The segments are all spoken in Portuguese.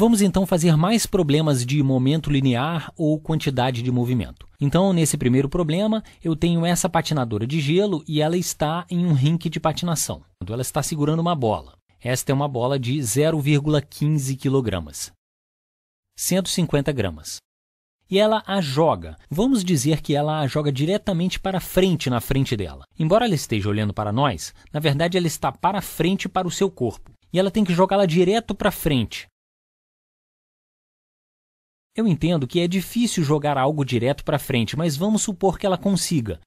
Vamos então fazer mais problemas de momento linear ou quantidade de movimento. Então, nesse primeiro problema, eu tenho essa patinadora de gelo e ela está em um rink de patinação. Ela está segurando uma bola. Esta é uma bola de 0,15 kg. 150 gramas. E ela a joga. Vamos dizer que ela a joga diretamente para frente na frente dela. Embora ela esteja olhando para nós, na verdade ela está para frente para o seu corpo. E ela tem que jogá-la direto para frente. Eu entendo que é difícil jogar algo direto para frente, mas vamos supor que ela consiga.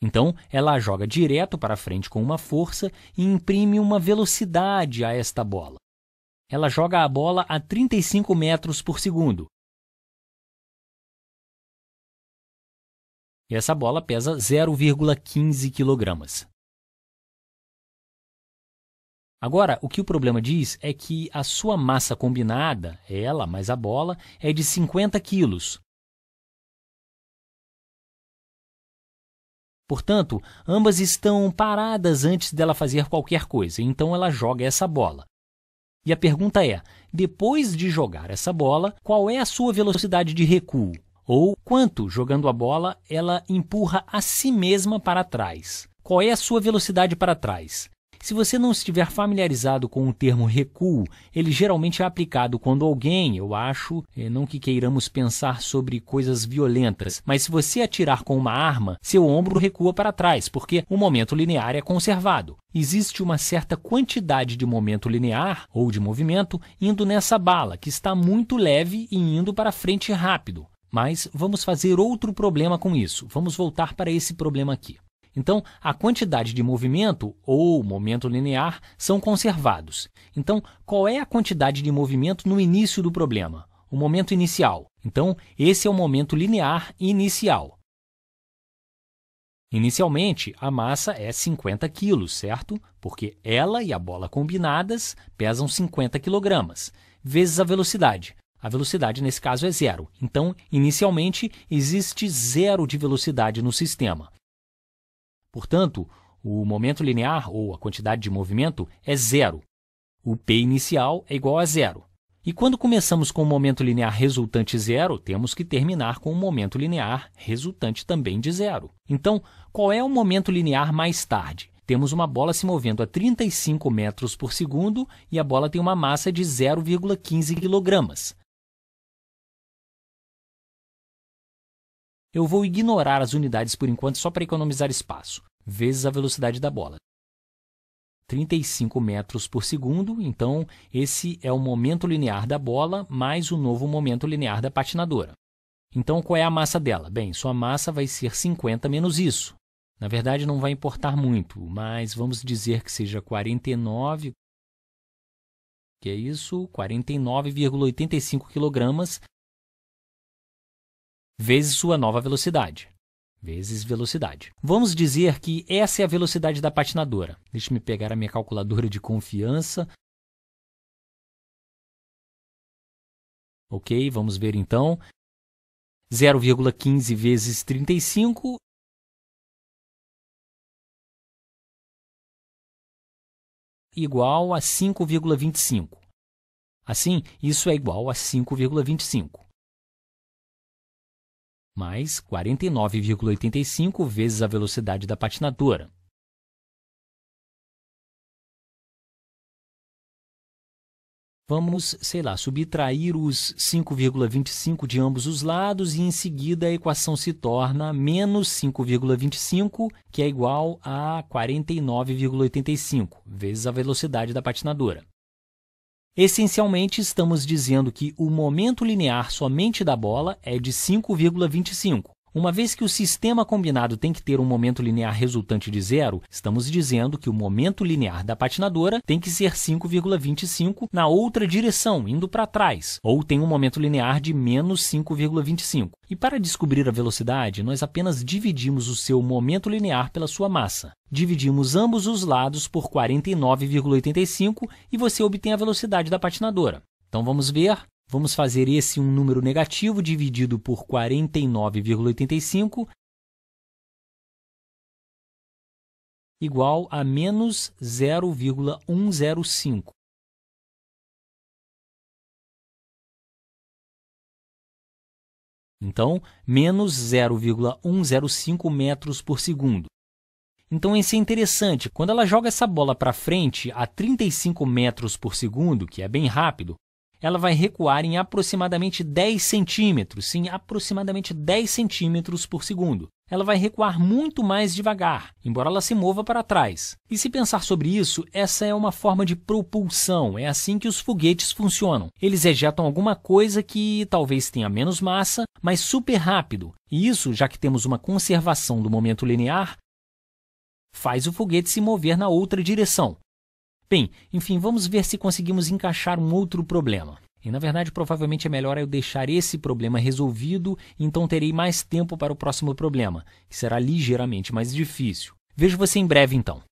Então, ela a joga direto para frente com uma força e imprime uma velocidade a esta bola. Ela joga a bola a 35 metros por segundo. E essa bola pesa 0,15 kg. Agora, o que o problema diz é que a sua massa combinada, ela mais a bola, é de 50 quilos. Portanto, ambas estão paradas antes dela fazer qualquer coisa, então ela joga essa bola. E a pergunta é: depois de jogar essa bola, qual é a sua velocidade de recuo? Ou quanto, jogando a bola, ela empurra a si mesma para trás? Qual é a sua velocidade para trás? Se você não estiver familiarizado com o termo recuo, ele geralmente é aplicado quando alguém, eu acho, eh, não que queiramos pensar sobre coisas violentas, mas se você atirar com uma arma, seu ombro recua para trás, porque o momento linear é conservado. Existe uma certa quantidade de momento linear, ou de movimento, indo nessa bala, que está muito leve e indo para frente rápido. Mas vamos fazer outro problema com isso. Vamos voltar para esse problema aqui. Então, a quantidade de movimento ou momento linear são conservados. Então, qual é a quantidade de movimento no início do problema? O momento inicial. Então, esse é o momento linear inicial. Inicialmente, a massa é 50 kg, certo? Porque ela e a bola combinadas pesam 50 kg, vezes a velocidade. A velocidade nesse caso é zero. Então, inicialmente, existe zero de velocidade no sistema. Portanto, o momento linear, ou a quantidade de movimento, é zero. O P inicial é igual a zero. E quando começamos com o momento linear resultante zero, temos que terminar com o momento linear resultante também de zero. Então, qual é o momento linear mais tarde? Temos uma bola se movendo a 35 metros por segundo e a bola tem uma massa de 0,15 kg. Eu vou ignorar as unidades por enquanto só para economizar espaço vezes a velocidade da bola. 35 metros por segundo, então esse é o momento linear da bola mais o novo momento linear da patinadora. Então qual é a massa dela? Bem, sua massa vai ser 50 menos isso. Na verdade não vai importar muito, mas vamos dizer que seja 49, que é isso, 49,85 kg vezes sua nova velocidade vezes velocidade. Vamos dizer que essa é a velocidade da patinadora. Deixe-me pegar a minha calculadora de confiança. Ok, vamos ver então. 0,15 vezes 35 igual a 5,25. Assim, isso é igual a 5,25 mais 49,85 vezes a velocidade da patinadora. Vamos, sei lá, subtrair os 5,25 de ambos os lados e em seguida a equação se torna menos 5,25, que é igual a 49,85 vezes a velocidade da patinadora. Essencialmente, estamos dizendo que o momento linear somente da bola é de 5,25 uma vez que o sistema combinado tem que ter um momento linear resultante de zero, estamos dizendo que o momento linear da patinadora tem que ser 5,25 na outra direção, indo para trás, ou tem um momento linear de menos 5,25. E para descobrir a velocidade, nós apenas dividimos o seu momento linear pela sua massa. Dividimos ambos os lados por 49,85 e você obtém a velocidade da patinadora. Então vamos ver. Vamos fazer esse um número negativo dividido por 49,85 igual a menos 0,105. Então, menos 0,105 metros por segundo. Então, isso é interessante. Quando ela joga essa bola para frente a 35 metros por segundo, que é bem rápido, ela vai recuar em aproximadamente 10 centímetros, sim, aproximadamente 10 centímetros por segundo. Ela vai recuar muito mais devagar, embora ela se mova para trás. E se pensar sobre isso, essa é uma forma de propulsão, é assim que os foguetes funcionam. Eles ejetam alguma coisa que talvez tenha menos massa, mas super rápido. E isso, já que temos uma conservação do momento linear, faz o foguete se mover na outra direção. Bem, enfim, vamos ver se conseguimos encaixar um outro problema. E na verdade, provavelmente é melhor eu deixar esse problema resolvido, então terei mais tempo para o próximo problema, que será ligeiramente mais difícil. Vejo você em breve então.